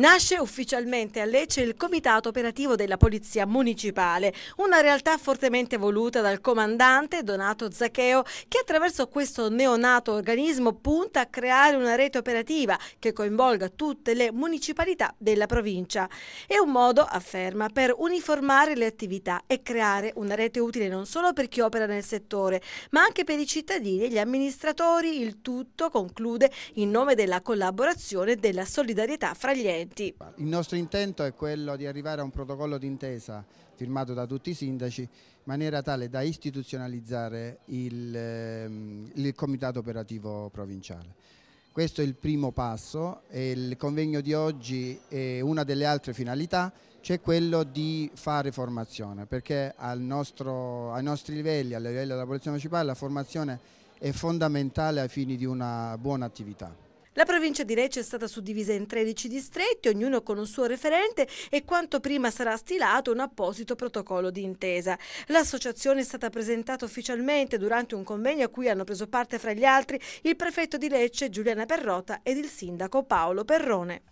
Nasce ufficialmente a Lecce il Comitato Operativo della Polizia Municipale, una realtà fortemente voluta dal comandante Donato Zaccheo che attraverso questo neonato organismo punta a creare una rete operativa che coinvolga tutte le municipalità della provincia. È un modo, afferma, per uniformare le attività e creare una rete utile non solo per chi opera nel settore, ma anche per i cittadini e gli amministratori. Il tutto conclude in nome della collaborazione e della solidarietà fra gli enti. Presidenti. Il nostro intento è quello di arrivare a un protocollo d'intesa firmato da tutti i sindaci in maniera tale da istituzionalizzare il, ehm, il comitato operativo provinciale. Questo è il primo passo e il convegno di oggi è una delle altre finalità, cioè quello di fare formazione, perché nostro, ai nostri livelli, a livello della Polizia Municipale, la formazione è fondamentale ai fini di una buona attività. La provincia di Lecce è stata suddivisa in 13 distretti, ognuno con un suo referente e quanto prima sarà stilato un apposito protocollo di intesa. L'associazione è stata presentata ufficialmente durante un convegno a cui hanno preso parte fra gli altri il prefetto di Lecce Giuliana Perrota ed il sindaco Paolo Perrone.